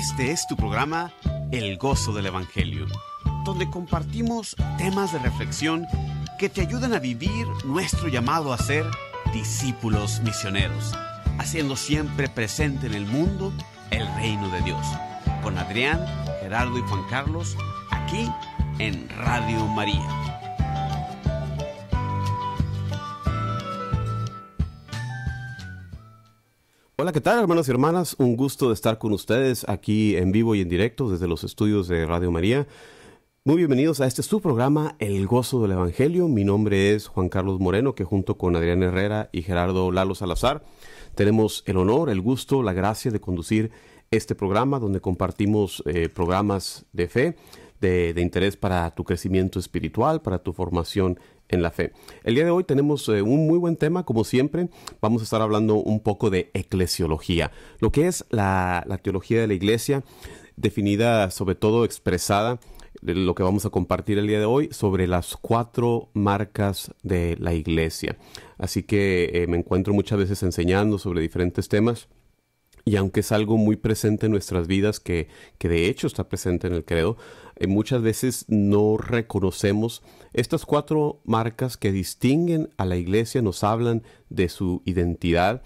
Este es tu programa El Gozo del Evangelio, donde compartimos temas de reflexión que te ayudan a vivir nuestro llamado a ser discípulos misioneros, haciendo siempre presente en el mundo el reino de Dios. Con Adrián, Gerardo y Juan Carlos, aquí en Radio María. Hola, ¿qué tal hermanos y hermanas? Un gusto de estar con ustedes aquí en vivo y en directo desde los estudios de Radio María. Muy bienvenidos a este su programa El Gozo del Evangelio. Mi nombre es Juan Carlos Moreno, que junto con Adrián Herrera y Gerardo Lalo Salazar tenemos el honor, el gusto, la gracia de conducir este programa donde compartimos eh, programas de fe, de, de interés para tu crecimiento espiritual, para tu formación en la fe. El día de hoy tenemos eh, un muy buen tema, como siempre. Vamos a estar hablando un poco de eclesiología, lo que es la, teología de la iglesia, definida, sobre todo expresada, lo que vamos a compartir el día de hoy sobre las cuatro marcas de la iglesia. Así que eh, me encuentro muchas veces enseñando sobre diferentes temas y aunque es algo muy presente en nuestras vidas, que, de hecho está presente en el credo, eh, muchas veces no reconocemos estas cuatro marcas que distinguen a la iglesia, nos hablan de su identidad.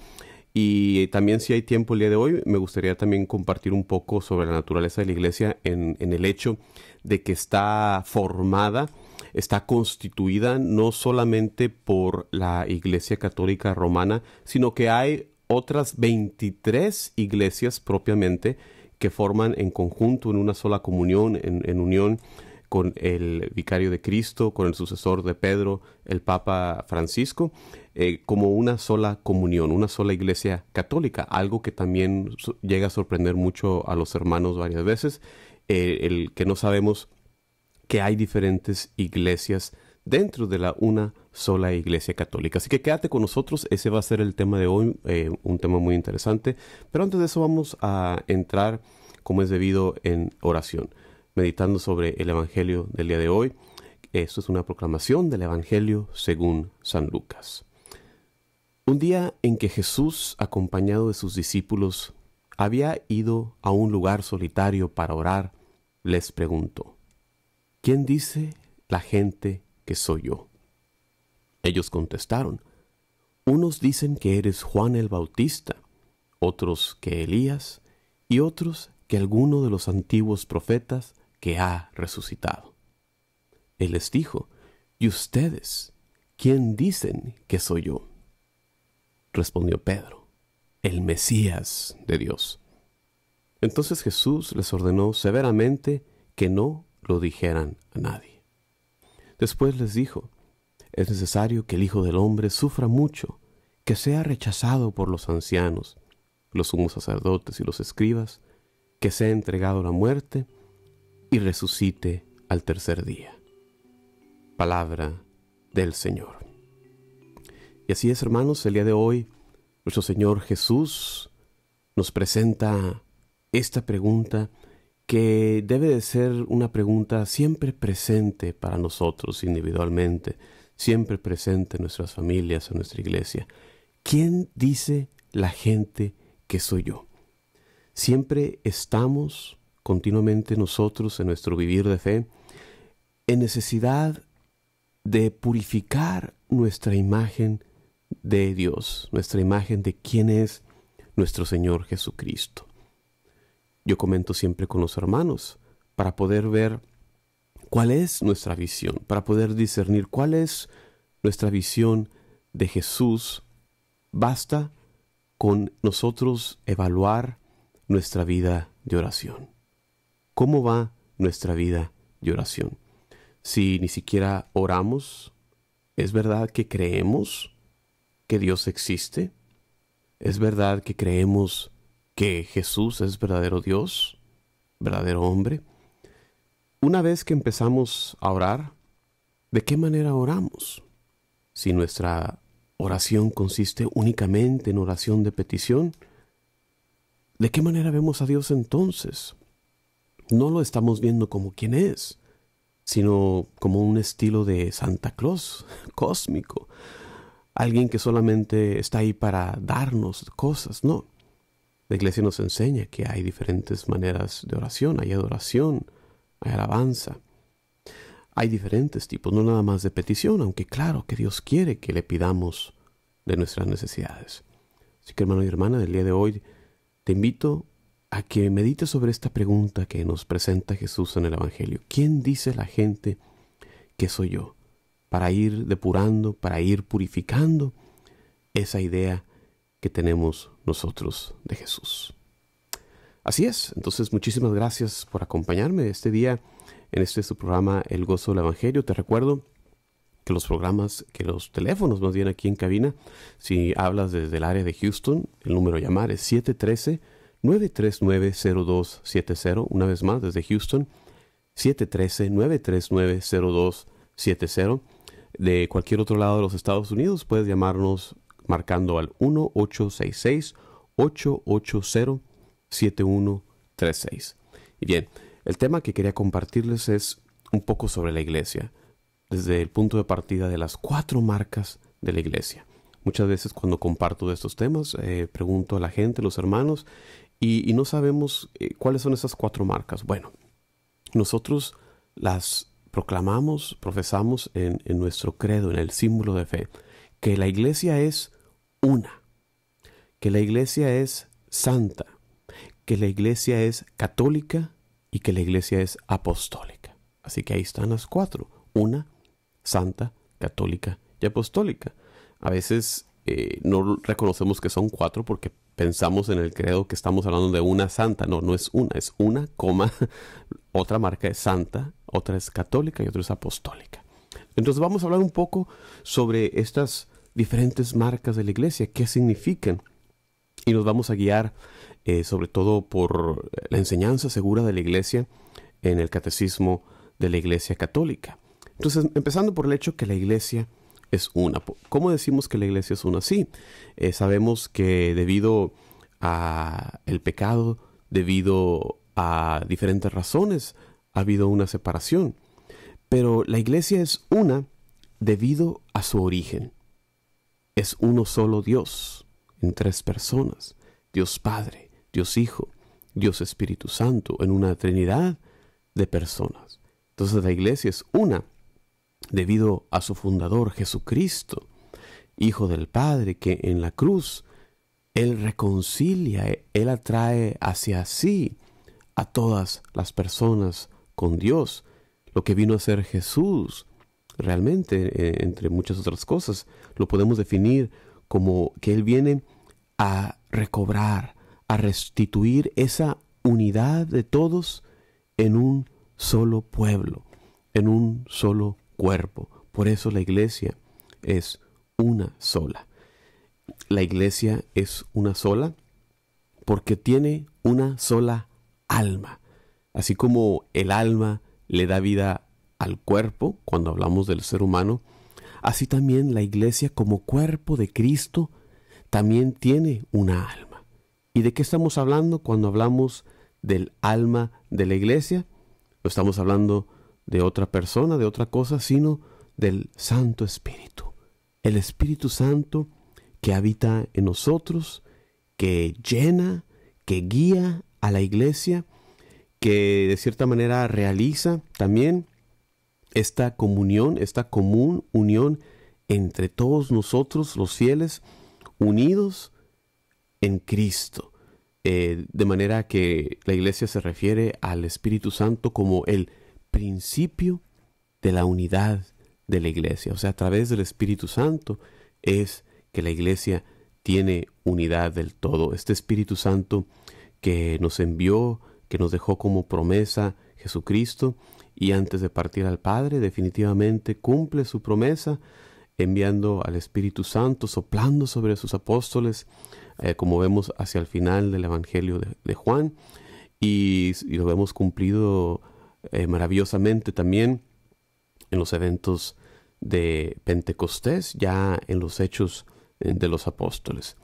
Y también si hay tiempo el día de hoy, me gustaría también compartir un poco sobre la naturaleza de la iglesia en, en el hecho de que está formada, está constituida no solamente por la iglesia católica romana, sino que hay otras 23 iglesias propiamente que forman en conjunto, en una sola comunión, en, unión con el vicario de Cristo, con el sucesor de Pedro, el Papa Francisco, eh, como una sola comunión, una sola iglesia católica, algo que también llega a sorprender mucho a los hermanos varias veces, eh, el que no sabemos que hay diferentes iglesias dentro de la una sola Iglesia Católica. Así que quédate con nosotros, ese va a ser el tema de hoy, eh, un tema muy interesante. Pero antes de eso vamos a entrar, como es debido, en oración, meditando sobre el Evangelio del día de hoy. Esto es una proclamación del Evangelio según San Lucas. Un día en que Jesús, acompañado de sus discípulos, había ido a un lugar solitario para orar, les preguntó, ¿quién dice la gente que soy yo? Ellos contestaron, unos dicen que eres Juan el Bautista, otros que Elías, y otros que alguno de los antiguos profetas que ha resucitado. Él les dijo, ¿y ustedes quién dicen que soy yo? Respondió Pedro, el Mesías de Dios. Entonces Jesús les ordenó severamente que no lo dijeran a nadie. Después les dijo, es necesario que el Hijo del Hombre sufra mucho, que sea rechazado por los ancianos, los sumos sacerdotes y los escribas, que sea entregado a la muerte y resucite al tercer día. Palabra del Señor. Y así es, hermanos, el día de hoy nuestro Señor Jesús nos presenta esta pregunta que debe de ser una pregunta siempre presente para nosotros individualmente, siempre presente en nuestras familias, en nuestra iglesia. ¿Quién dice la gente que soy yo? Siempre estamos continuamente nosotros en nuestro vivir de fe en necesidad de purificar nuestra imagen de Dios, nuestra imagen de quién es nuestro Señor Jesucristo. Yo comento siempre con los hermanos para poder ver cuál es nuestra visión, para poder discernir cuál es nuestra visión de Jesús, basta con nosotros evaluar nuestra vida de oración. ¿Cómo va nuestra vida de oración? Si ni siquiera oramos, ¿es verdad que creemos que Dios existe? ¿Es verdad que creemos que Jesús es verdadero Dios, verdadero hombre? Una vez que empezamos a orar, ¿de qué manera oramos? Si nuestra oración consiste únicamente en oración de petición, ¿de qué manera vemos a Dios entonces? No lo estamos viendo como quien es, sino como un estilo de Santa Claus cósmico, alguien que solamente está ahí para darnos cosas, no. La iglesia nos enseña que hay diferentes maneras de oración, hay adoración, hay alabanza. Hay diferentes tipos, no nada más de petición, aunque claro que Dios quiere que le pidamos de nuestras necesidades. Así que hermano y hermana, del día de hoy te invito a que medites sobre esta pregunta que nos presenta Jesús en el Evangelio. ¿Quién dice la gente que soy yo? Para ir depurando, para ir purificando esa idea que tenemos nosotros de Jesús. Así es, entonces muchísimas gracias por acompañarme este día en este su programa El Gozo del Evangelio. Te recuerdo que los programas, que los teléfonos más bien aquí en cabina, si hablas desde el área de Houston, el número a llamar es 713-939-0270, una vez más desde Houston, 713-939-0270. De cualquier otro lado de los Estados Unidos puedes llamarnos marcando al 1866 880 7136. Y bien, el tema que quería compartirles es un poco sobre la iglesia, desde el punto de partida de las cuatro marcas de la iglesia. Muchas veces cuando comparto de estos temas, eh, pregunto a la gente, los hermanos, y, no sabemos eh, cuáles son esas cuatro marcas. Bueno, nosotros las proclamamos, profesamos en nuestro credo, en el símbolo de fe, que la iglesia es una, que la iglesia es santa, que la iglesia es católica y que la iglesia es apostólica. Así que ahí están las cuatro. Una, santa, católica y apostólica. A veces eh, no reconocemos que son cuatro porque pensamos en el credo que estamos hablando de una santa. No, no es una, es una coma. Otra marca es santa, otra es católica y otra es apostólica. Entonces vamos a hablar un poco sobre estas diferentes marcas de la iglesia, qué significan. Y nos vamos a guiar eh, sobre todo por la enseñanza segura de la Iglesia en el catecismo de la Iglesia Católica. Entonces, empezando por el hecho que la Iglesia es una. ¿Cómo decimos que la Iglesia es una? Sí, eh, sabemos que debido a el pecado, debido a diferentes razones, ha habido una separación. Pero la Iglesia es una debido a su origen. Es uno solo Dios, en tres personas. Dios Padre, Dios Hijo, Dios Espíritu Santo, en una trinidad de personas. Entonces la iglesia es una, debido a su fundador Jesucristo, Hijo del Padre, que en la cruz Él reconcilia, Él atrae hacia sí a todas las personas con Dios. Lo que vino a ser Jesús, realmente, eh, entre muchas otras cosas, lo podemos definir como que Él viene a recobrar restituir esa unidad de todos en un solo pueblo, en un solo cuerpo. Por eso la iglesia es una sola. La iglesia es una sola porque tiene una sola alma. Así como el alma le da vida al cuerpo, cuando hablamos del ser humano, así también la iglesia como cuerpo de Cristo también tiene una alma. ¿Y de qué estamos hablando cuando hablamos del alma de la iglesia? No estamos hablando de otra persona, de otra cosa, sino del Santo Espíritu. El Espíritu Santo que habita en nosotros, que llena, que guía a la iglesia, que de cierta manera realiza también esta comunión, esta común unión entre todos nosotros los fieles, unidos en Cristo. Eh, de manera que la iglesia se refiere al Espíritu Santo como el principio de la unidad de la iglesia. O sea, a través del Espíritu Santo es que la iglesia tiene unidad del todo. Este Espíritu Santo que nos envió, que nos dejó como promesa Jesucristo y antes de partir al Padre definitivamente cumple su promesa enviando al Espíritu Santo, soplando sobre sus apóstoles eh, como vemos hacia el final del Evangelio de, Juan, y, lo vemos cumplido eh, maravillosamente también en los eventos de Pentecostés, ya en los hechos eh, de los apóstoles.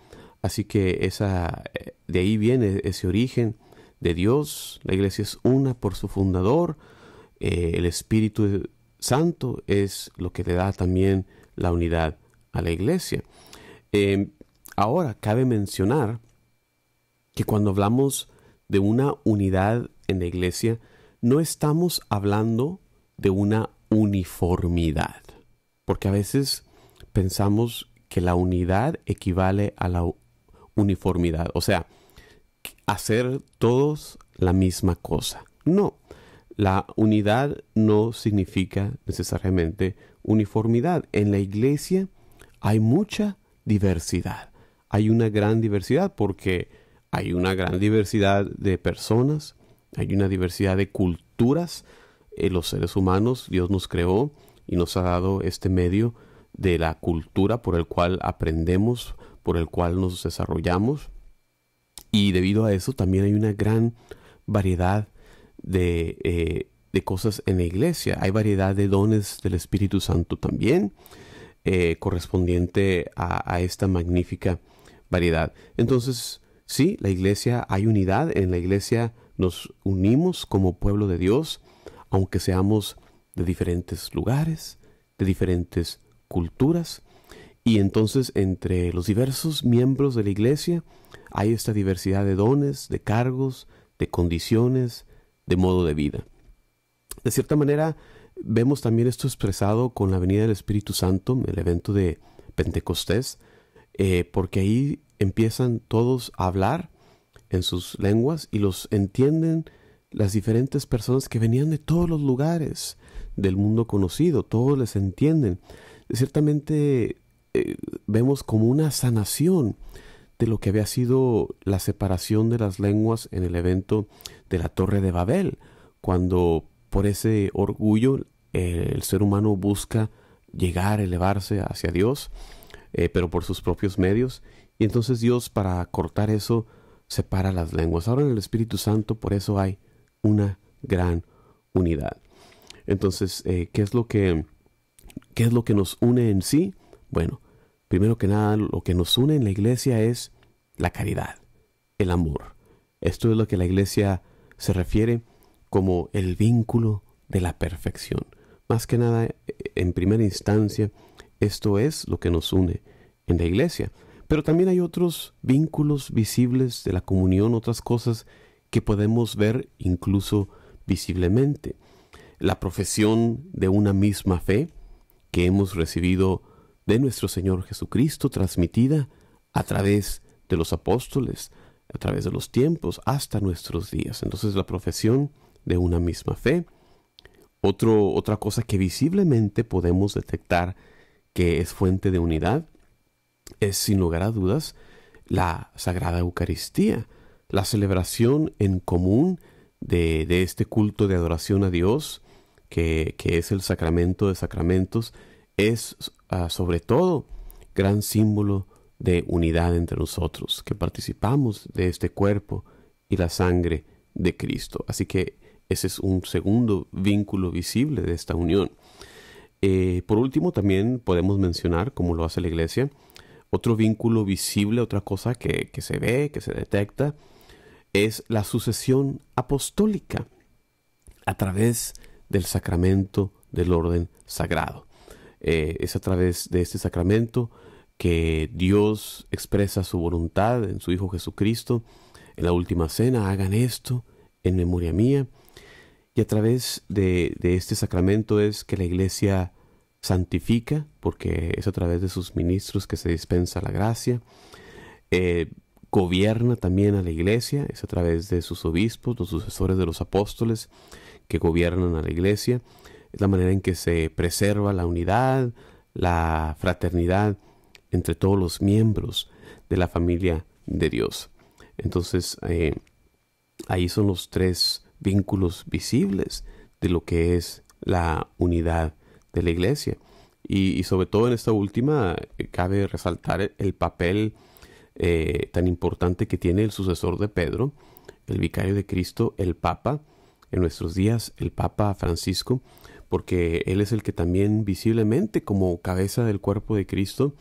Así que esa, de ahí viene ese origen de Dios. La iglesia es una por su fundador. el Espíritu Santo es lo que le da también la unidad a la iglesia. Em, Ahora, cabe mencionar que cuando hablamos de una unidad en la iglesia, no estamos hablando de una uniformidad, porque a veces pensamos que la unidad equivale a la uniformidad, o sea, hacer todos la misma cosa. No, la unidad no significa necesariamente uniformidad. En la iglesia hay mucha diversidad hay una gran diversidad porque hay una gran diversidad de personas, hay una diversidad de culturas. Eh, los seres humanos, Dios nos creó y nos ha dado este medio de la cultura por el cual aprendemos, por el cual nos desarrollamos. Y debido a eso también hay una gran variedad de, eh, cosas en la iglesia. Hay variedad de dones del Espíritu Santo también, eh, correspondiente a, a esta magnífica variedad. Entonces, sí, la iglesia, hay unidad, en la iglesia nos unimos como pueblo de Dios, aunque seamos de diferentes lugares, de diferentes culturas, y entonces entre los diversos miembros de la iglesia hay esta diversidad de dones, de cargos, de condiciones, de modo de vida. De cierta manera, vemos también esto expresado con la venida del Espíritu Santo, el evento de Pentecostés, eh, porque ahí empiezan todos a hablar en sus lenguas y los entienden las diferentes personas que venían de todos los lugares del mundo conocido, todos les entienden. Eh, ciertamente eh, vemos como una sanación de lo que había sido la separación de las lenguas en el evento de la Torre de Babel, cuando por ese orgullo el ser humano busca llegar, elevarse hacia Dios eh, pero por sus propios medios. Y entonces Dios para cortar eso separa las lenguas. Ahora en el Espíritu Santo por eso hay una gran unidad. Entonces, eh, ¿qué, es lo que, ¿qué es lo que nos une en sí? Bueno, primero que nada, lo que nos une en la iglesia es la caridad, el amor. Esto es lo que la iglesia se refiere como el vínculo de la perfección. Más que nada, eh, en primera instancia, esto es lo que nos une en la iglesia. Pero también hay otros vínculos visibles de la comunión, otras cosas que podemos ver incluso visiblemente. La profesión de una misma fe que hemos recibido de nuestro Señor Jesucristo, transmitida a través de los apóstoles, a través de los tiempos, hasta nuestros días. Entonces la profesión de una misma fe. otra cosa que visiblemente podemos detectar que es fuente de unidad, es sin lugar a dudas la Sagrada Eucaristía, la celebración en común de, este culto de adoración a Dios, que, es el sacramento de sacramentos, es ah, sobre todo gran símbolo de unidad entre nosotros, que participamos de este cuerpo y la sangre de Cristo. Así que ese es un segundo vínculo visible de esta unión. Eh, por último, también podemos mencionar, como lo hace la iglesia, otro vínculo visible, otra cosa que, se ve, que se detecta, es la sucesión apostólica a través del sacramento del orden sagrado. Eh, es a través de este sacramento que Dios expresa su voluntad en su Hijo Jesucristo. En la última cena, hagan esto en memoria mía. Y a través de, este sacramento es que la iglesia santifica, porque es a través de sus ministros que se dispensa la gracia. Eh, gobierna también a la iglesia, es a través de sus obispos, los sucesores de los apóstoles que gobiernan a la iglesia. Es la manera en que se preserva la unidad, la fraternidad entre todos los miembros de la familia de Dios. Entonces, eh, ahí son los tres vínculos visibles de lo que es la unidad de la iglesia. Y, sobre todo en esta última eh, cabe resaltar el, papel eh, tan importante que tiene el sucesor de Pedro, el vicario de Cristo, el Papa, en nuestros días el Papa Francisco, porque él es el que también visiblemente como cabeza del cuerpo de Cristo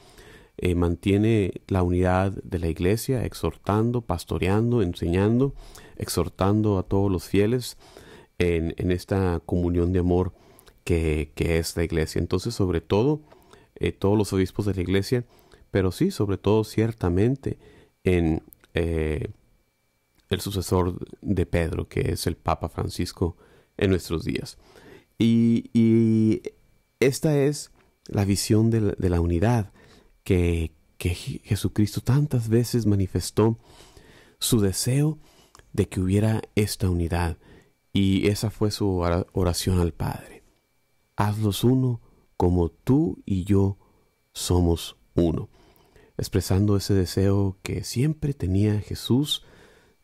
eh, mantiene la unidad de la iglesia, exhortando, pastoreando, enseñando, exhortando a todos los fieles en, esta comunión de amor que, es la iglesia. Entonces, sobre todo, eh, todos los obispos de la iglesia, pero sí, sobre todo, ciertamente, en eh, el sucesor de Pedro, que es el Papa Francisco en nuestros días. Y, esta es la visión de la, unidad que, que Jesucristo tantas veces manifestó su deseo de que hubiera esta unidad, y esa fue su oración al Padre. Hazlos uno como tú y yo somos uno, expresando ese deseo que siempre tenía Jesús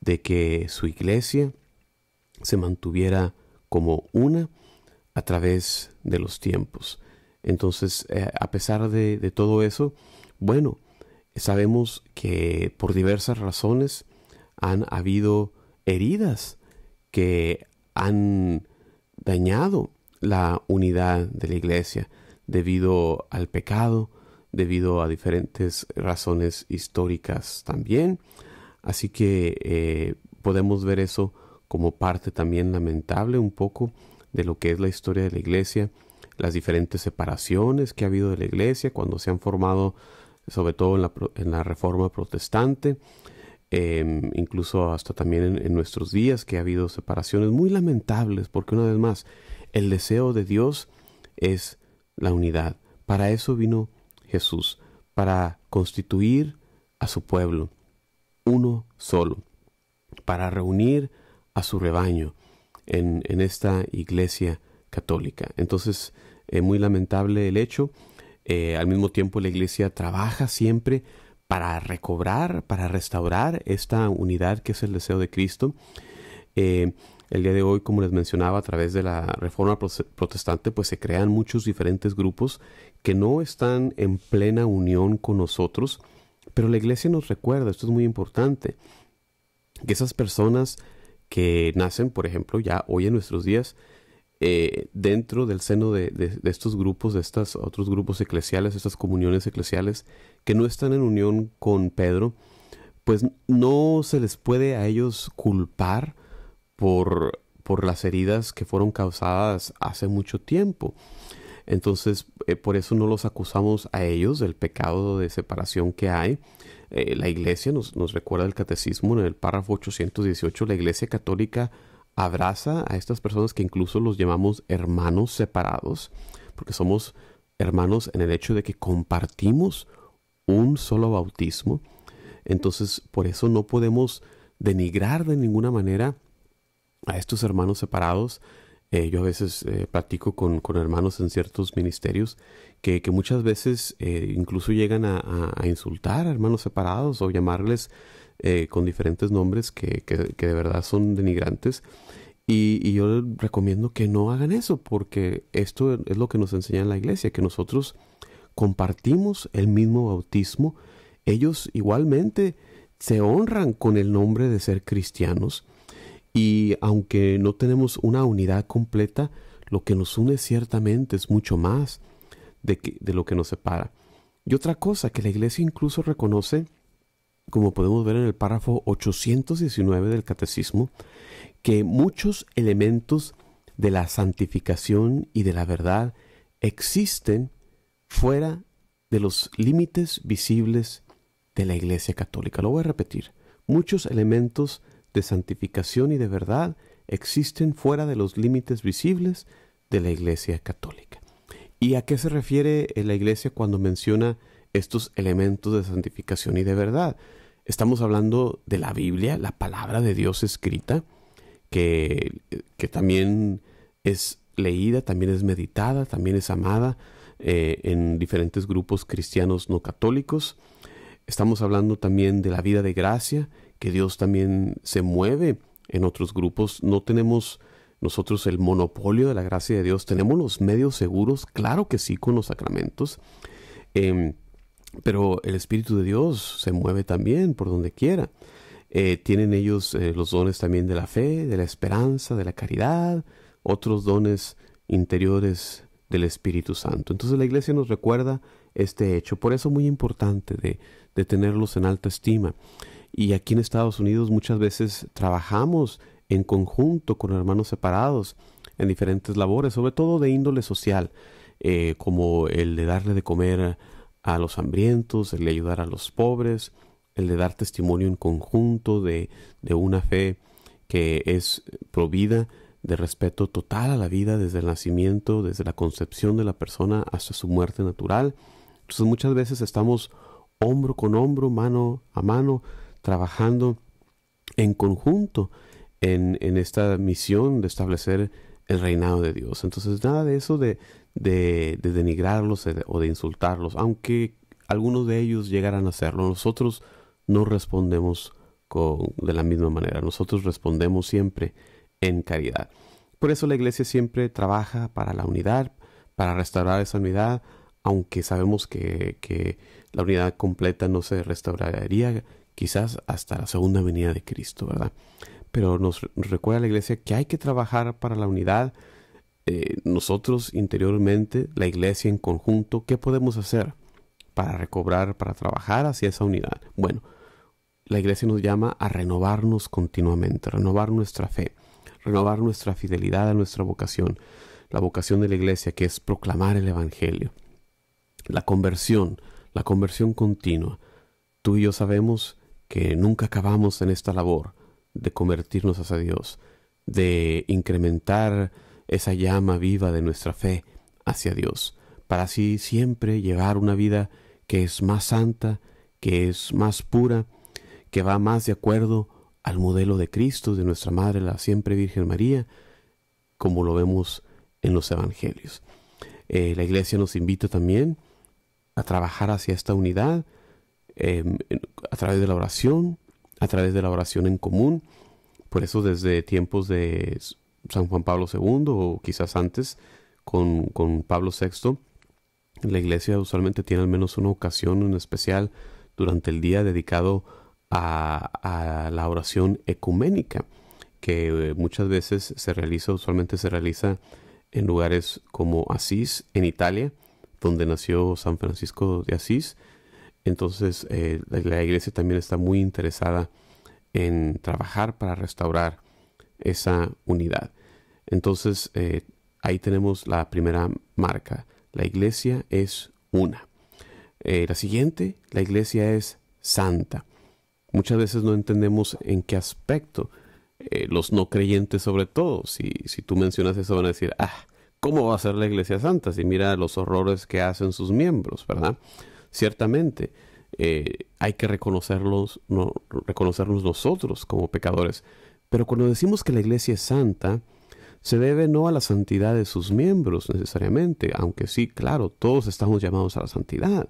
de que su iglesia se mantuviera como una a través de los tiempos. Entonces, eh, a pesar de, de todo eso, bueno, sabemos que por diversas razones han habido heridas que han dañado la unidad de la iglesia debido al pecado, debido a diferentes razones históricas también. Así que eh, podemos ver eso como parte también lamentable un poco de lo que es la historia de la iglesia, las diferentes separaciones que ha habido de la iglesia cuando se han formado, sobre todo en la, en la reforma protestante, Em, incluso hasta también en, nuestros días que ha habido separaciones muy lamentables, porque una vez más, el deseo de Dios es la unidad. Para eso vino Jesús, para constituir a su pueblo, uno solo, para reunir a su rebaño en, en esta iglesia católica. Entonces, eh, muy lamentable el hecho. Eh, al mismo tiempo, la iglesia trabaja siempre para recobrar, para restaurar esta unidad que es el deseo de Cristo. Eh, el día de hoy, como les mencionaba, a través de la reforma protestante, pues se crean muchos diferentes grupos que no están en plena unión con nosotros, pero la iglesia nos recuerda, esto es muy importante, que esas personas que nacen, por ejemplo, ya hoy en nuestros días, eh, dentro del seno de, estos grupos, de estos otros grupos eclesiales, estas comuniones eclesiales que no están en unión con Pedro, pues no se les puede a ellos culpar por, por las heridas que fueron causadas hace mucho tiempo. Entonces, eh, por eso no los acusamos a ellos del pecado de separación que hay. Eh, la iglesia, nos, nos recuerda el catecismo en el párrafo 818, la iglesia católica abraza a estas personas que incluso los llamamos hermanos separados, porque somos hermanos en el hecho de que compartimos un solo bautismo. Entonces, por eso no podemos denigrar de ninguna manera a estos hermanos separados. Eh, yo a veces eh, platico con, hermanos en ciertos ministerios que, que muchas veces eh, incluso llegan a, a, insultar a hermanos separados o llamarles eh, con diferentes nombres que, de verdad son denigrantes. Y, yo les recomiendo que no hagan eso, porque esto es lo que nos enseña la iglesia, que nosotros compartimos el mismo bautismo. Ellos igualmente se honran con el nombre de ser cristianos. Y aunque no tenemos una unidad completa, lo que nos une ciertamente es mucho más de, que, de lo que nos separa. Y otra cosa que la iglesia incluso reconoce como podemos ver en el párrafo 819 del Catecismo, que muchos elementos de la santificación y de la verdad existen fuera de los límites visibles de la Iglesia Católica. Lo voy a repetir. Muchos elementos de santificación y de verdad existen fuera de los límites visibles de la Iglesia Católica. ¿Y a qué se refiere la Iglesia cuando menciona estos elementos de santificación y de verdad. Estamos hablando de la Biblia, la palabra de Dios escrita, que, también es leída, también es meditada, también es amada eh, en diferentes grupos cristianos no católicos. Estamos hablando también de la vida de gracia, que Dios también se mueve en otros grupos. No tenemos nosotros el monopolio de la gracia de Dios. Tenemos los medios seguros, claro que sí, con los sacramentos. Em, pero el Espíritu de Dios se mueve también por donde quiera. Eh, tienen ellos eh, los dones también de la fe, de la esperanza, de la caridad, otros dones interiores del Espíritu Santo. Entonces la iglesia nos recuerda este hecho. Por eso muy importante de, de tenerlos en alta estima. Y aquí en Estados Unidos muchas veces trabajamos en conjunto con hermanos separados en diferentes labores, sobre todo de índole social, eh, como el de darle de comer a los hambrientos, el de ayudar a los pobres, el de dar testimonio en conjunto de, una fe que es provida de respeto total a la vida desde el nacimiento, desde la concepción de la persona hasta su muerte natural. Entonces muchas veces estamos hombro con hombro, mano a mano, trabajando en conjunto en esta misión de establecer el reinado de Dios. Entonces nada de eso de, de, denigrarlos eh, o de insultarlos, aunque algunos de ellos llegaran a hacerlo. Nosotros no respondemos con, de la misma manera, nosotros respondemos siempre en caridad. Por eso la iglesia siempre trabaja para la unidad, para restaurar esa unidad, aunque sabemos que, que la unidad completa no se restauraría quizás hasta la segunda venida de Cristo, ¿verdad? Pero nos recuerda la iglesia que hay que trabajar para la unidad, eh, nosotros interiormente, la iglesia en conjunto, ¿qué podemos hacer para recobrar, para trabajar hacia esa unidad? Bueno, la iglesia nos llama a renovarnos continuamente, renovar nuestra fe, renovar nuestra fidelidad a nuestra vocación, la vocación de la iglesia que es proclamar el Evangelio, la conversión, la conversión continua. Tú y yo sabemos que nunca acabamos en esta labor de convertirnos hacia Dios, de incrementar esa llama viva de nuestra fe hacia Dios, para así siempre llevar una vida que es más santa, que es más pura, que va más de acuerdo al modelo de Cristo, de nuestra Madre, la siempre Virgen María, como lo vemos en los Evangelios. Eh, la Iglesia nos invita también a trabajar hacia esta unidad em, a través de la oración, a través de la oración en común. Por eso desde tiempos de San Juan Pablo II o quizás antes con, Pablo VI, la iglesia usualmente tiene al menos una ocasión en especial durante el día dedicado a, la oración ecuménica, que eh, muchas veces se realiza, usualmente se realiza en lugares como Asís, en Italia, donde nació San Francisco de Asís. Entonces eh, la iglesia también está muy interesada en trabajar para restaurar esa unidad. Entonces, eh, ahí tenemos la primera marca. La iglesia es una. Eh, la siguiente, la iglesia es santa. Muchas veces no entendemos en qué aspecto. Eh, los no creyentes sobre todo, si, tú mencionas eso van a decir, ah, ¿cómo va a ser la iglesia santa si mira los horrores que hacen sus miembros, verdad? Ciertamente, hay que reconocerlos, reconocernos nosotros como pecadores. Pero cuando decimos que la iglesia es santa, se debe no a la santidad de sus miembros necesariamente, aunque sí, claro, todos estamos llamados a la santidad,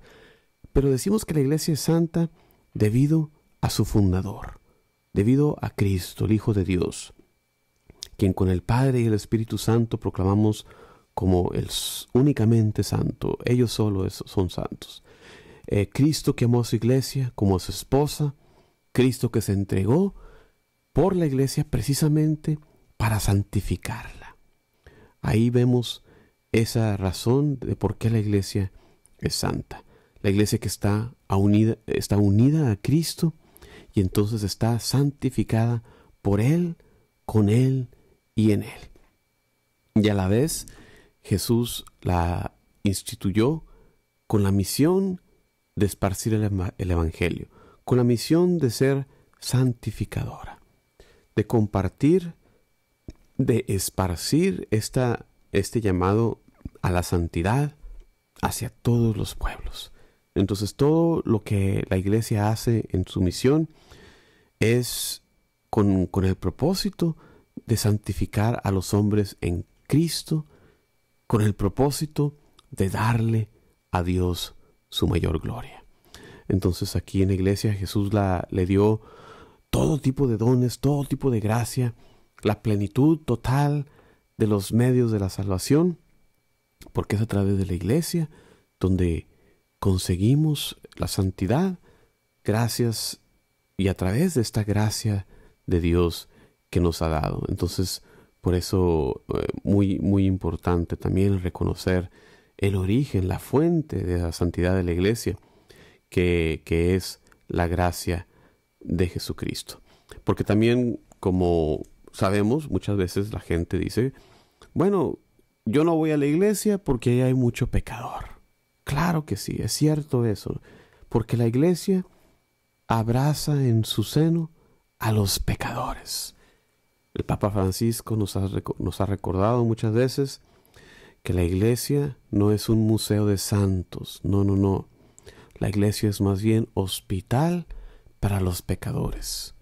pero decimos que la iglesia es santa debido a su fundador, debido a Cristo, el Hijo de Dios, quien con el Padre y el Espíritu Santo proclamamos como el únicamente santo, ellos solo son santos. Eh, Cristo que amó a su iglesia como a su esposa, Cristo que se entregó por la iglesia precisamente para santificarla. Ahí vemos esa razón de por qué la iglesia es santa. La iglesia que está unida, está unida a Cristo y entonces está santificada por Él, con Él y en Él. Y a la vez Jesús la instituyó con la misión de esparcir el, el Evangelio, con la misión de ser santificadora, de compartir de esparcir esta, este llamado a la santidad hacia todos los pueblos. Entonces todo lo que la iglesia hace en su misión es con, el propósito de santificar a los hombres en Cristo, con el propósito de darle a Dios su mayor gloria. Entonces aquí en la iglesia Jesús le dio todo tipo de dones, todo tipo de gracia, la plenitud total de los medios de la salvación, porque es a través de la iglesia donde conseguimos la santidad, gracias y a través de esta gracia de Dios que nos ha dado. Entonces, por eso eh, muy muy importante también reconocer el origen, la fuente de la santidad de la iglesia, que, que es la gracia de Jesucristo. Porque también como sabemos, muchas veces la gente dice, bueno, yo no voy a la iglesia porque ahí hay mucho pecador. Claro que sí, es cierto eso, porque la iglesia abraza en su seno a los pecadores. El Papa Francisco nos ha, nos ha recordado muchas veces que la iglesia no es un museo de santos, no, no, no. La iglesia es más bien hospital para los pecadores.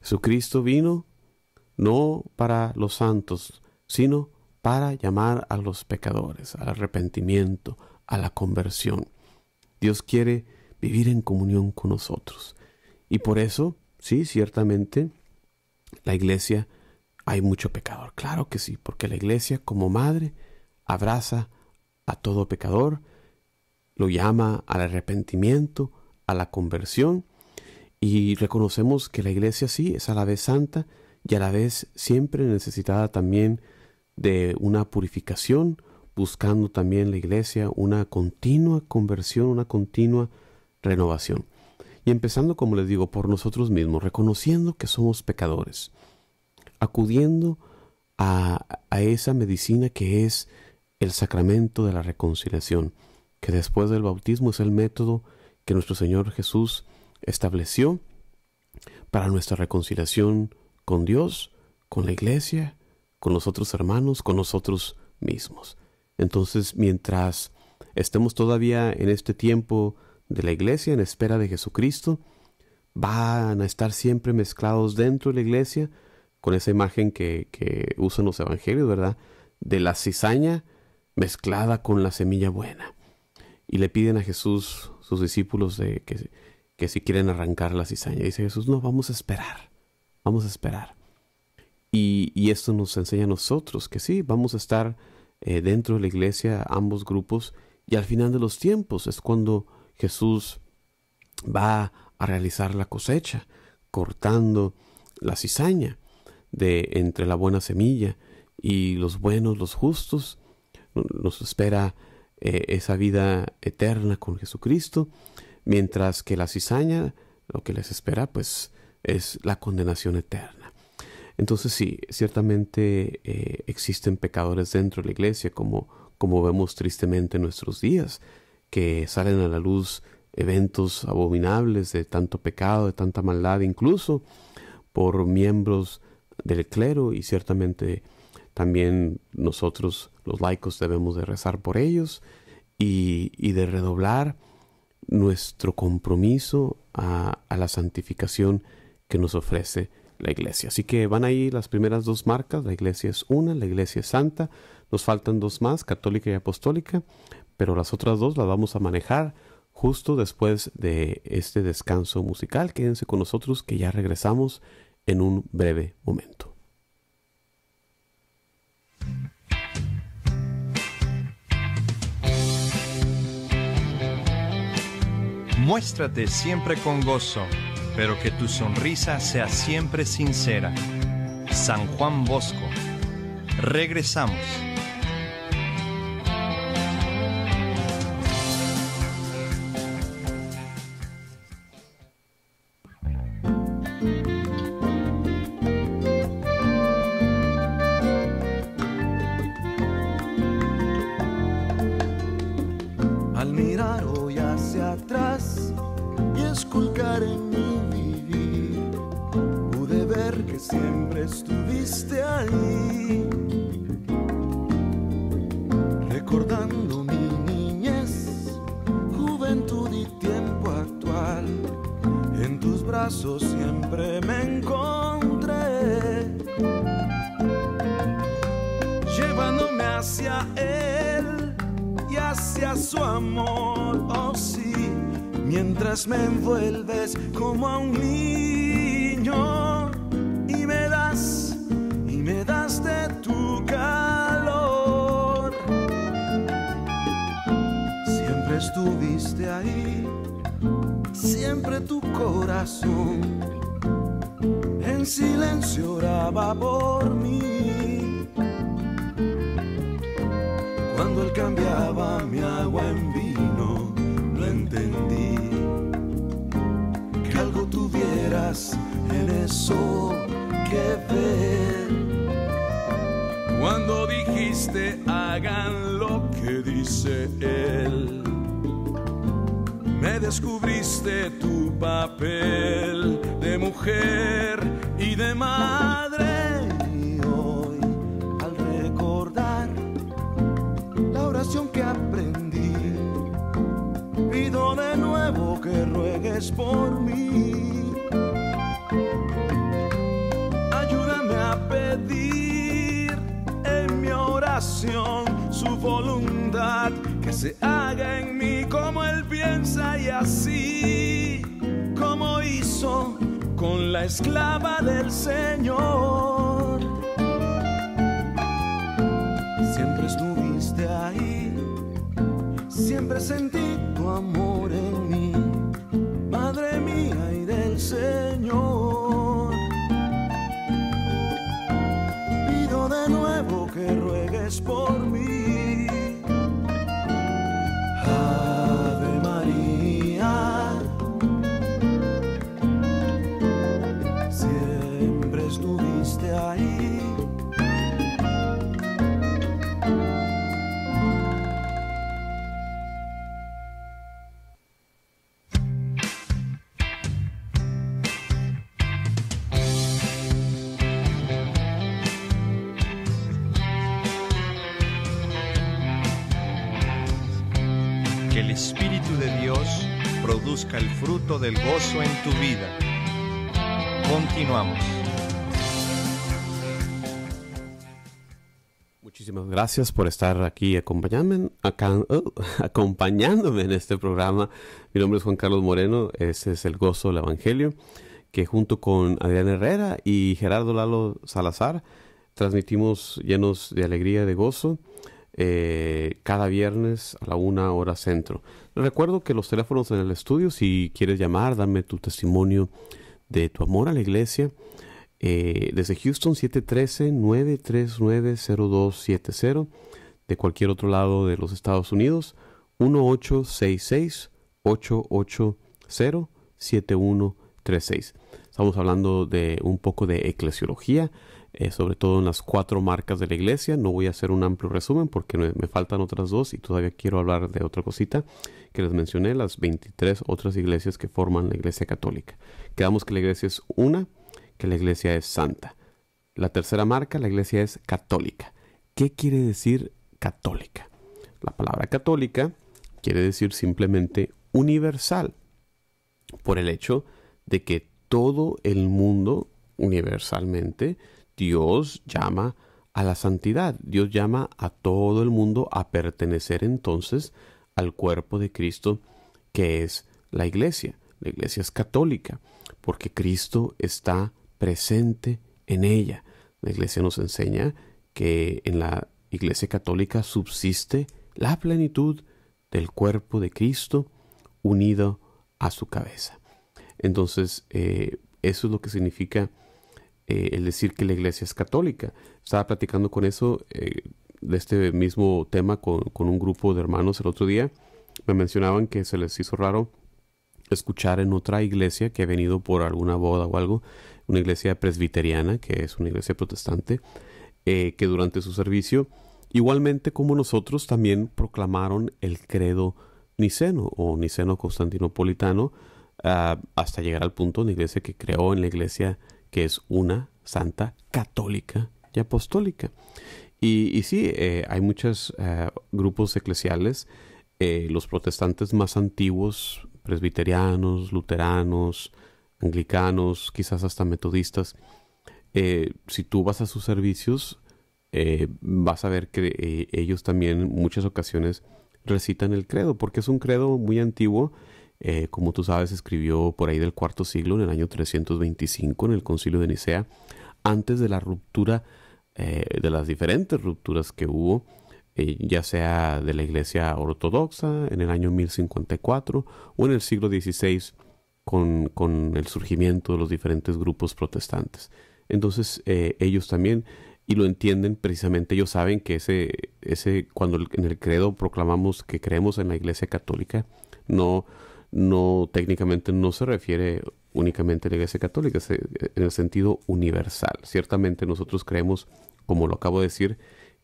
Jesucristo vino no para los santos, sino para llamar a los pecadores al arrepentimiento, a la conversión. Dios quiere vivir en comunión con nosotros. Y por eso, sí, ciertamente, la iglesia hay mucho pecador. Claro que sí, porque la iglesia como madre abraza a todo pecador, lo llama al arrepentimiento, a la conversión, y reconocemos que la iglesia sí es a la vez santa y a la vez siempre necesitada también de una purificación, buscando también la iglesia una continua conversión, una continua renovación. Y empezando, como les digo, por nosotros mismos, reconociendo que somos pecadores, acudiendo a, a esa medicina que es el sacramento de la reconciliación, que después del bautismo es el método que nuestro Señor Jesús estableció para nuestra reconciliación con Dios, con la iglesia, con nosotros hermanos, con nosotros mismos. Entonces, mientras estemos todavía en este tiempo de la iglesia, en espera de Jesucristo, van a estar siempre mezclados dentro de la iglesia con esa imagen que, usan los evangelios, ¿verdad? De la cizaña mezclada con la semilla buena. Y le piden a Jesús, sus discípulos, de que, que si quieren arrancar la cizaña. Dice Jesús, no, vamos a esperar vamos a esperar. Y, esto nos enseña a nosotros que sí, vamos a estar eh, dentro de la iglesia, ambos grupos, y al final de los tiempos es cuando Jesús va a realizar la cosecha, cortando la cizaña de entre la buena semilla y los buenos, los justos. Nos espera eh, esa vida eterna con Jesucristo, mientras que la cizaña, lo que les espera, pues es la condenación eterna. Entonces sí, ciertamente eh, existen pecadores dentro de la iglesia, como, como vemos tristemente en nuestros días, que salen a la luz eventos abominables de tanto pecado, de tanta maldad, incluso por miembros del clero y ciertamente también nosotros los laicos debemos de rezar por ellos y, de redoblar nuestro compromiso a, a la santificación que nos ofrece la iglesia. Así que van ahí las primeras dos marcas, la iglesia es una, la iglesia es santa, nos faltan dos más, católica y apostólica, pero las otras dos las vamos a manejar justo después de este descanso musical. Quédense con nosotros que ya regresamos en un breve momento. Muéstrate siempre con gozo pero que tu sonrisa sea siempre sincera. San Juan Bosco. Regresamos. Al mirar hoy hacia atrás y esculcar en mí siempre estuviste ahí, recordando mi niñez, juventud y tiempo actual. En tus brazos siempre me encontré, llevándome hacia él y hacia su amor, oh sí, mientras me envuelves como a un niño. tu calor. Siempre estuviste ahí, siempre tu corazón en silencio oraba por mí. Cuando él cambiaba mi agua en vino, lo entendí. Que algo tuvieras en eso que ver cuando dijiste hagan lo que dice él. Me descubriste tu papel de mujer y de madre. Y hoy, al recordar la oración que aprendí, pido de nuevo que ruegues por mí. su voluntad, que se haga en mí como Él piensa y así como hizo con la esclava del Señor. Siempre estuviste ahí, siempre sentí tu amor en mí, Madre mía y del Señor. por mí. gracias por estar aquí acompañándome, uh, acompañándome en este programa. Mi nombre es Juan Carlos Moreno, ese es El Gozo del Evangelio, que junto con Adrián Herrera y Gerardo Lalo Salazar transmitimos llenos de alegría, y de gozo, eh, cada viernes a la una hora centro. Recuerdo que los teléfonos en el estudio, si quieres llamar, dame tu testimonio de tu amor a la iglesia. Eh, desde Houston 713-939-0270. De cualquier otro lado de los Estados Unidos 1866-880-7136. Estamos hablando de un poco de eclesiología, eh, sobre todo en las cuatro marcas de la iglesia. No voy a hacer un amplio resumen porque me, faltan otras dos y todavía quiero hablar de otra cosita que les mencioné, las 23 otras iglesias que forman la iglesia católica. Quedamos que la iglesia es una, la iglesia es santa. La tercera marca, la iglesia es católica. ¿Qué quiere decir católica? La palabra católica quiere decir simplemente universal, por el hecho de que todo el mundo, universalmente, Dios llama a la santidad. Dios llama a todo el mundo a pertenecer entonces al cuerpo de Cristo que es la iglesia. La iglesia es católica porque Cristo está presente en ella. La iglesia nos enseña que en la iglesia católica subsiste la plenitud del cuerpo de Cristo unido a su cabeza. Entonces, eh, eso es lo que significa eh, el decir que la iglesia es católica. Estaba platicando con eso, eh, de este mismo tema, con un grupo de hermanos el otro día. Me mencionaban que se les hizo raro escuchar en otra iglesia que ha venido por alguna boda o algo, una iglesia presbiteriana, que es una iglesia protestante, eh, que durante su servicio, igualmente como nosotros, también proclamaron el credo niceno o niceno constantinopolitano, ah, hasta llegar al punto de una iglesia que creó en la iglesia que es una santa católica y apostólica. Y, sí, eh, hay muchos eh, grupos eclesiales, los protestantes más antiguos presbiterianos, luteranos, anglicanos, quizás hasta metodistas, eh, si tú vas a sus servicios, eh, vas a ver que eh, ellos también en muchas ocasiones recitan el credo, porque es un credo muy antiguo. como tú sabes, escribió por ahí del cuarto siglo, en el año 325, en el concilio de Nicea, antes de la ruptura, de las diferentes rupturas que hubo eh, ya sea de la Iglesia Ortodoxa en el año 1054 o en el siglo XVI con, con el surgimiento de los diferentes grupos protestantes. Entonces eh, ellos también, y lo entienden precisamente, ellos saben que ese, ese cuando en el credo proclamamos que creemos en la Iglesia Católica, no, no técnicamente no se refiere únicamente a la Iglesia Católica, en el sentido universal. Ciertamente nosotros creemos, como lo acabo de decir,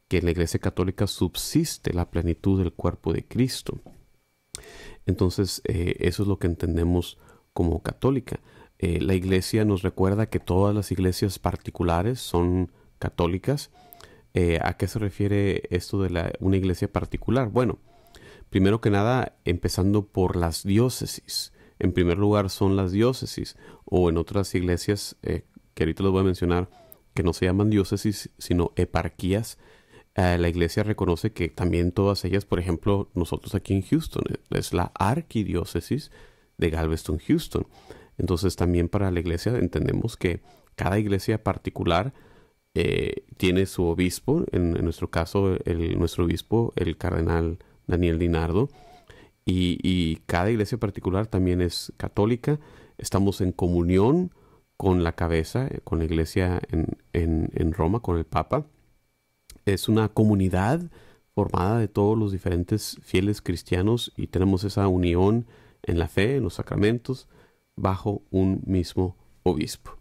que en la Iglesia Católica subsiste la plenitud del cuerpo de Cristo. Entonces, eh, eso es lo que entendemos como católica. Eh, la Iglesia nos recuerda que todas las iglesias particulares son católicas. Eh, ¿A qué se refiere esto de una iglesia particular? Bueno, primero que nada, empezando por las diócesis. En primer lugar son las diócesis o en otras iglesias, que ahorita les voy a mencionar, que no se llaman diócesis, sino eparquías, eh, la iglesia reconoce que también todas ellas, por ejemplo, nosotros aquí en Houston, eh, es la arquidiócesis de Galveston, Houston. Entonces también para la iglesia entendemos que cada iglesia particular eh, tiene su obispo, en, nuestro caso el, nuestro obispo, el cardenal Daniel Dinardo, y, cada iglesia particular también es católica, estamos en comunión con la cabeza, con la iglesia en Roma, con el Papa, es una comunidad formada de todos los diferentes fieles cristianos y tenemos esa unión en la fe, en los sacramentos, bajo un mismo obispo.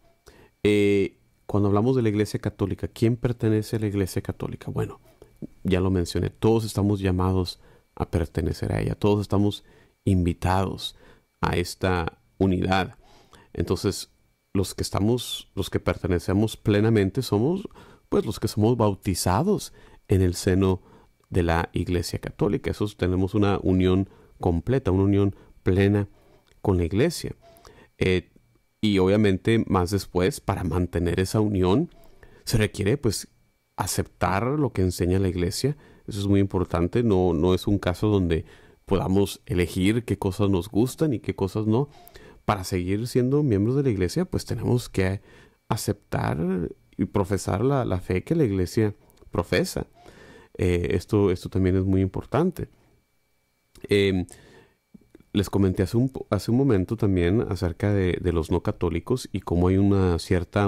Eh, cuando hablamos de la Iglesia Católica, ¿quién pertenece a la Iglesia Católica? Bueno, ya lo mencioné, todos estamos llamados a pertenecer a ella, todos estamos invitados a esta unidad. Entonces, los que estamos, los que pertenecemos plenamente somos pues los que somos bautizados en el seno de la Iglesia Católica. Esos tenemos una unión completa, una unión plena con la Iglesia. Eh, y obviamente más después, para mantener esa unión, se requiere pues aceptar lo que enseña la Iglesia. Eso es muy importante, no, no es un caso donde podamos elegir qué cosas nos gustan y qué cosas no. Para seguir siendo miembros de la Iglesia, pues tenemos que aceptar y profesar la, fe que la iglesia profesa. Eh, esto, esto también es muy importante. Em, les comenté hace un, momento también acerca de, los no católicos y cómo hay una cierta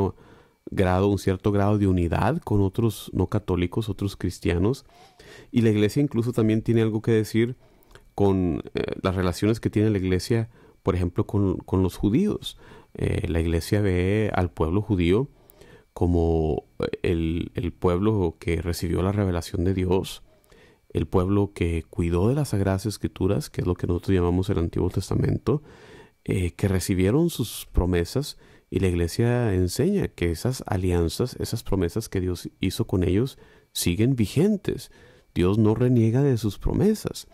grado, un cierto grado de unidad con otros no católicos, otros cristianos. Y la iglesia incluso también tiene algo que decir con eh, las relaciones que tiene la iglesia, por ejemplo, con, los judíos. Eh, la iglesia ve al pueblo judío como eh, el, pueblo que recibió la revelación de Dios, el pueblo que cuidó de las Sagradas Escrituras, que es lo que nosotros llamamos el Antiguo Testamento, eh, que recibieron sus promesas y la iglesia enseña que esas alianzas, esas promesas que Dios hizo con ellos, siguen vigentes. Dios no reniega de sus promesas.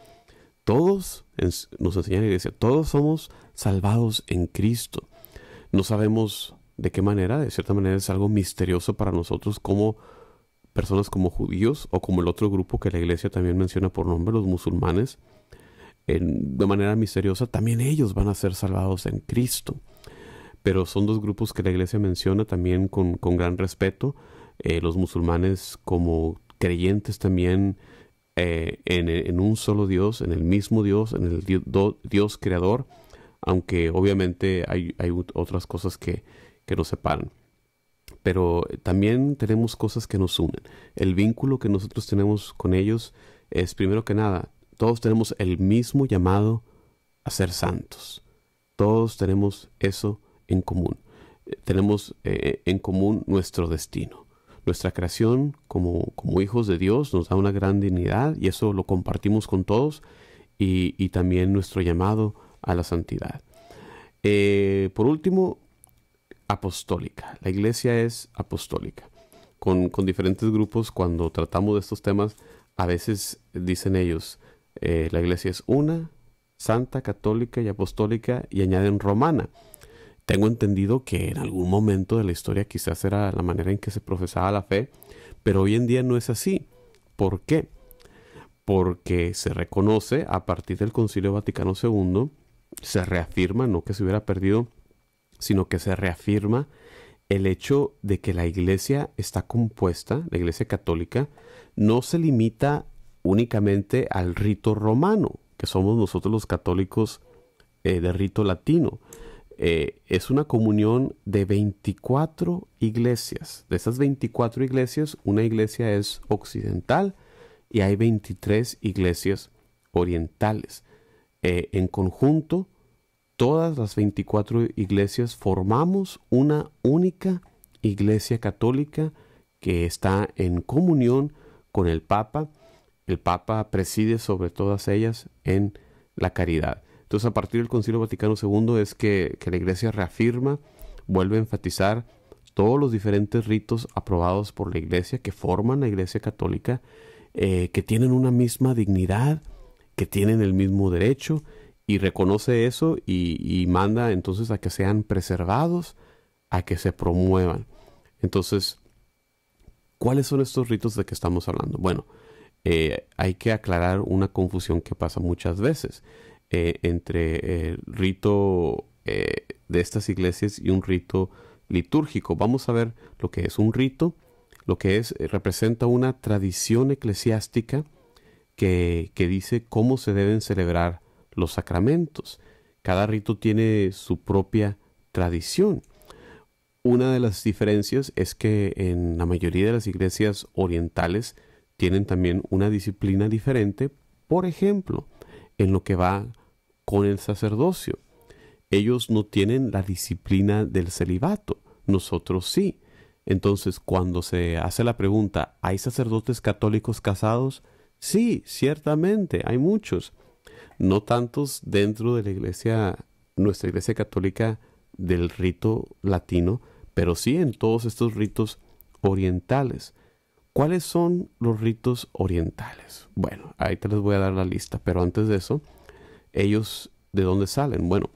Todos, nos enseña la iglesia, todos somos salvados en Cristo. No sabemos ¿De qué manera? De cierta manera es algo misterioso para nosotros como personas como judíos o como el otro grupo que la iglesia también menciona por nombre, los musulmanes. En, de manera misteriosa también ellos van a ser salvados en Cristo. Pero son dos grupos que la iglesia menciona también con, gran respeto. Eh, los musulmanes como creyentes también eh, en, un solo Dios, en el mismo Dios, en el Dios, creador, aunque obviamente hay otras cosas que, que nos separan. Pero eh, también tenemos cosas que nos unen. El vínculo que nosotros tenemos con ellos es, primero que nada, todos tenemos el mismo llamado a ser santos. Todos tenemos eso en común. Eh, tenemos eh, en común nuestro destino. Nuestra creación como, como hijos de Dios nos da una gran dignidad y eso lo compartimos con todos y, también nuestro llamado a la santidad. por último, apostólica. La iglesia es apostólica. Con, diferentes grupos, cuando tratamos de estos temas, a veces dicen ellos, eh, la iglesia es una, santa, católica y apostólica, y añaden romana. Tengo entendido que en algún momento de la historia quizás era la manera en que se profesaba la fe, pero hoy en día no es así. ¿Por qué? Porque se reconoce a partir del Concilio Vaticano II, se reafirma, no que se hubiera perdido sino que se reafirma el hecho de que la iglesia está compuesta, la iglesia católica, no se limita únicamente al rito romano, que somos nosotros los católicos eh, de rito latino. Eh, es una comunión de 24 iglesias. De esas 24 iglesias, una iglesia es occidental y hay 23 iglesias orientales. Eh, en conjunto, todas las 24 iglesias formamos una única iglesia católica que está en comunión con el Papa. El Papa preside sobre todas ellas en la caridad. Entonces a partir del Concilio Vaticano II es que, la iglesia reafirma, vuelve a enfatizar todos los diferentes ritos aprobados por la iglesia que forman la iglesia católica, eh, que tienen una misma dignidad, que tienen el mismo derecho y reconoce eso y, manda entonces a que sean preservados, a que se promuevan. Entonces, ¿cuáles son estos ritos de que estamos hablando? Bueno, eh, hay que aclarar una confusión que pasa muchas veces eh, entre el rito eh, de estas iglesias y un rito litúrgico. Vamos a ver lo que es un rito, lo que es representa una tradición eclesiástica que dice cómo se deben celebrar los sacramentos. Cada rito tiene su propia tradición. Una de las diferencias es que en la mayoría de las iglesias orientales tienen también una disciplina diferente, por ejemplo, en lo que va con el sacerdocio. Ellos no tienen la disciplina del celibato, nosotros sí. Entonces, cuando se hace la pregunta, ¿hay sacerdotes católicos casados? Sí, ciertamente, hay muchos no tantos dentro de la iglesia, nuestra iglesia católica del rito latino, pero sí en todos estos ritos orientales. ¿Cuáles son los ritos orientales? Bueno, ahí te les voy a dar la lista, pero antes de eso, ellos de dónde salen? Bueno,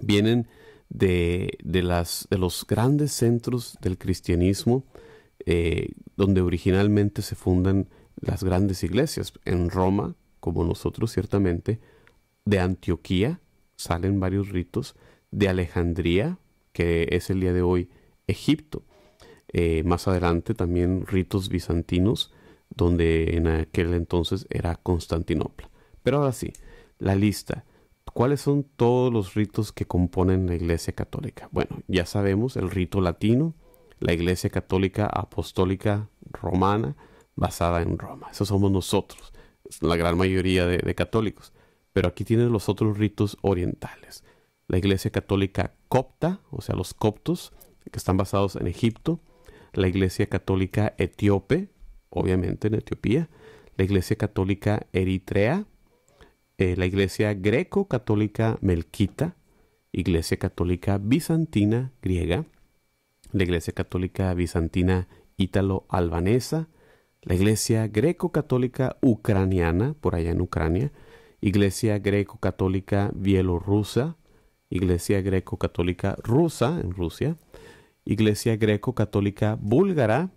vienen de, de, las, de los grandes centros del cristianismo, eh, donde originalmente se fundan las grandes iglesias. En Roma, como nosotros ciertamente, de Antioquía salen varios ritos, de Alejandría, que es el día de hoy Egipto. Eh, más adelante también ritos bizantinos, donde en aquel entonces era Constantinopla. Pero ahora sí, la lista. ¿Cuáles son todos los ritos que componen la Iglesia Católica? Bueno, ya sabemos el rito latino, la Iglesia Católica Apostólica Romana, basada en Roma. Eso somos nosotros la gran mayoría de, católicos. Pero aquí tienen los otros ritos orientales. La iglesia católica copta, o sea, los coptos, que están basados en Egipto. La iglesia católica etíope, obviamente en Etiopía. La iglesia católica eritrea. Eh, la iglesia greco-católica melquita. Iglesia Católica Bizantina Griega, la Iglesia Católica Bizantina Ítalo-Albanesa, la Iglesia Greco-Católica Ucraniana, por allá en Ucrania, Iglesia Greco-Católica Bielorrusa, Iglesia Greco-Católica Rusa en Rusia, Iglesia Greco-Católica Búlgara,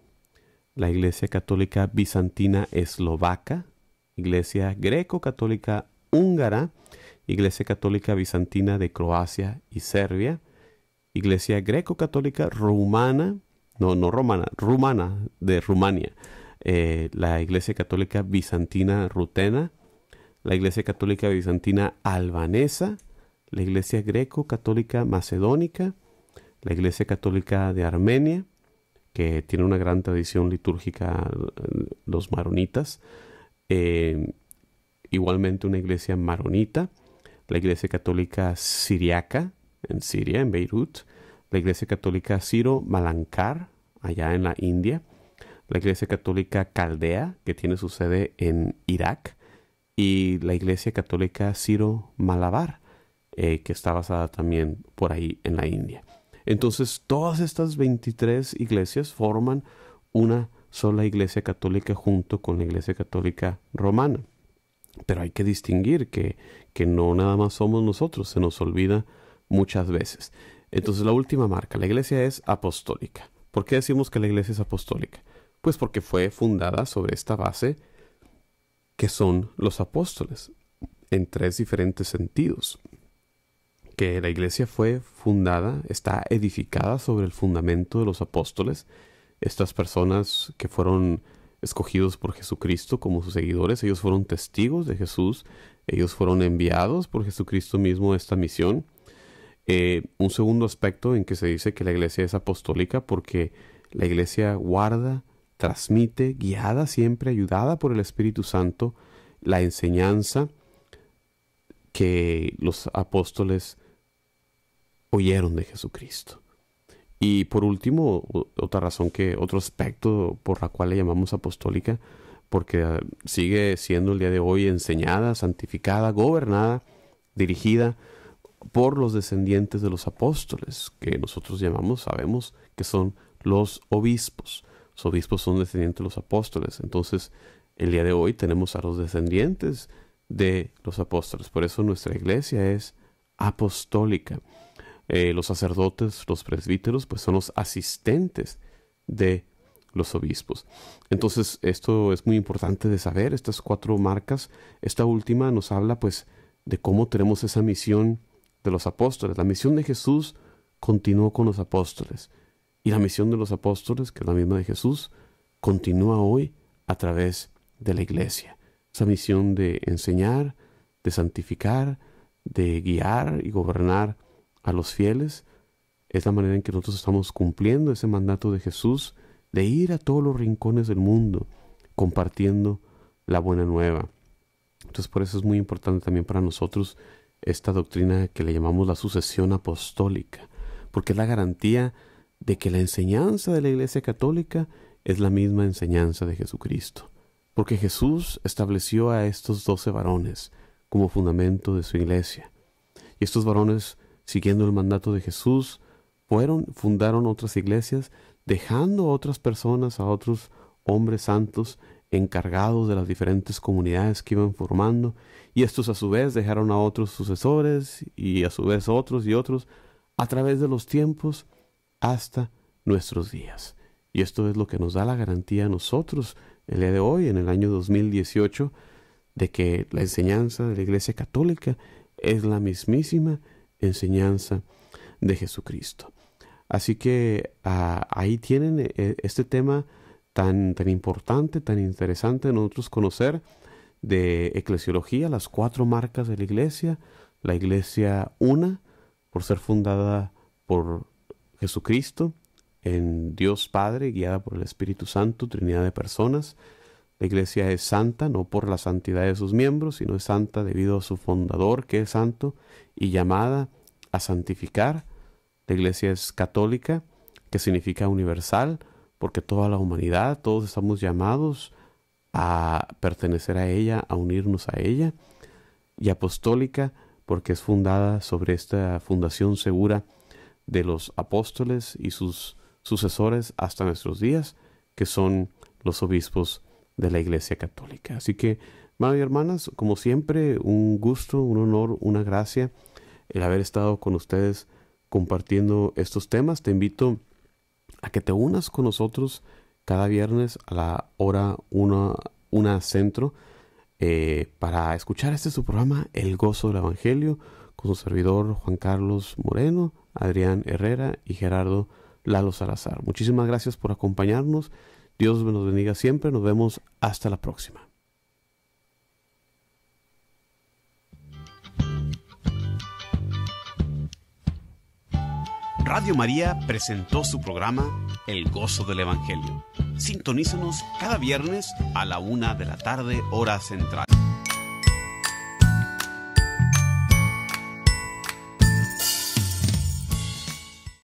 la Iglesia Católica Bizantina Eslovaca, Iglesia Greco-Católica Húngara, Iglesia Católica Bizantina de Croacia y Serbia, Iglesia Greco-Católica Rumana, no, no romana, rumana de Rumania, eh, la Iglesia Católica Bizantina Rutena, la Iglesia Católica Bizantina Albanesa, la Iglesia Greco-Católica Macedónica, la Iglesia Católica de Armenia, que tiene una gran tradición litúrgica, eh, los maronitas, eh, igualmente una iglesia maronita, la Iglesia Católica Siriaca en Siria, en Beirut, la Iglesia Católica Ciro malankar allá en la India, la Iglesia Católica Caldea, que tiene su sede en Irak, y la Iglesia Católica Ciro Malabar, eh, que está basada también por ahí en la India. Entonces, todas estas 23 iglesias forman una sola iglesia católica junto con la iglesia católica romana. Pero hay que distinguir que, que no nada más somos nosotros, se nos olvida muchas veces. Entonces, la última marca, la iglesia es apostólica. ¿Por qué decimos que la iglesia es apostólica? Pues porque fue fundada sobre esta base que son los apóstoles, en tres diferentes sentidos. Que la iglesia fue fundada, está edificada sobre el fundamento de los apóstoles, estas personas que fueron escogidos por Jesucristo como sus seguidores, ellos fueron testigos de Jesús, ellos fueron enviados por Jesucristo mismo a esta misión. Eh, un segundo aspecto en que se dice que la iglesia es apostólica porque la iglesia guarda transmite, guiada siempre, ayudada por el Espíritu Santo, la enseñanza que los apóstoles oyeron de Jesucristo. Y por último, otra razón que, otro aspecto por la cual le llamamos apostólica, porque ah, sigue siendo el día de hoy enseñada, santificada, gobernada, dirigida por los descendientes de los apóstoles, que nosotros llamamos, sabemos que son los obispos. Los obispos son descendientes de los apóstoles. Entonces, el día de hoy tenemos a los descendientes de los apóstoles. Por eso nuestra iglesia es apostólica. Eh, los sacerdotes, los presbíteros, pues son los asistentes de los obispos. Entonces, esto es muy importante de saber, estas cuatro marcas. Esta última nos habla pues de cómo tenemos esa misión de los apóstoles. La misión de Jesús continuó con los apóstoles. Y la misión de los apóstoles, que es la misma de Jesús, continúa hoy a través de la iglesia. Esa misión de enseñar, de santificar, de guiar y gobernar a los fieles, es la manera en que nosotros estamos cumpliendo ese mandato de Jesús de ir a todos los rincones del mundo compartiendo la buena nueva. Entonces por eso es muy importante también para nosotros esta doctrina que le llamamos la sucesión apostólica, porque es la garantía de que la enseñanza de la Iglesia Católica es la misma enseñanza de Jesucristo, porque Jesús estableció a estos doce varones como fundamento de su Iglesia. Y estos varones, siguiendo el mandato de Jesús, fueron, fundaron otras iglesias, dejando a otras personas, a otros hombres santos encargados de las diferentes comunidades que iban formando, y estos a su vez dejaron a otros sucesores y a su vez otros y otros, a través de los tiempos hasta nuestros días. Y esto es lo que nos da la garantía a nosotros el día de hoy, en el año 2018, de que la enseñanza de la Iglesia Católica es la mismísima enseñanza de Jesucristo. Así que ah, ahí tienen eh, este tema tan, tan importante, tan interesante de nosotros conocer de eclesiología, las cuatro marcas de la Iglesia, la Iglesia una, por ser fundada por Jesucristo, en Dios Padre, guiada por el Espíritu Santo, Trinidad de personas. La iglesia es santa no por la santidad de sus miembros, sino es santa debido a su fundador, que es santo, y llamada a santificar. La iglesia es católica, que significa universal, porque toda la humanidad, todos estamos llamados a pertenecer a ella, a unirnos a ella, y apostólica, porque es fundada sobre esta fundación segura de los apóstoles y sus sucesores hasta nuestros días, que son los obispos de la Iglesia Católica. Así que, hermanos y hermanas, como siempre, un gusto, un honor, una gracia el haber estado con ustedes compartiendo estos temas. Te invito a que te unas con nosotros cada viernes a la hora 1 una centro eh, para escuchar este su programa El Gozo del Evangelio con su servidor Juan Carlos Moreno Adrián Herrera y Gerardo Lalo Salazar. Muchísimas gracias por acompañarnos. Dios nos bendiga siempre. Nos vemos hasta la próxima. Radio María presentó su programa El Gozo del Evangelio. Sintonízanos cada viernes a la una de la tarde, hora central.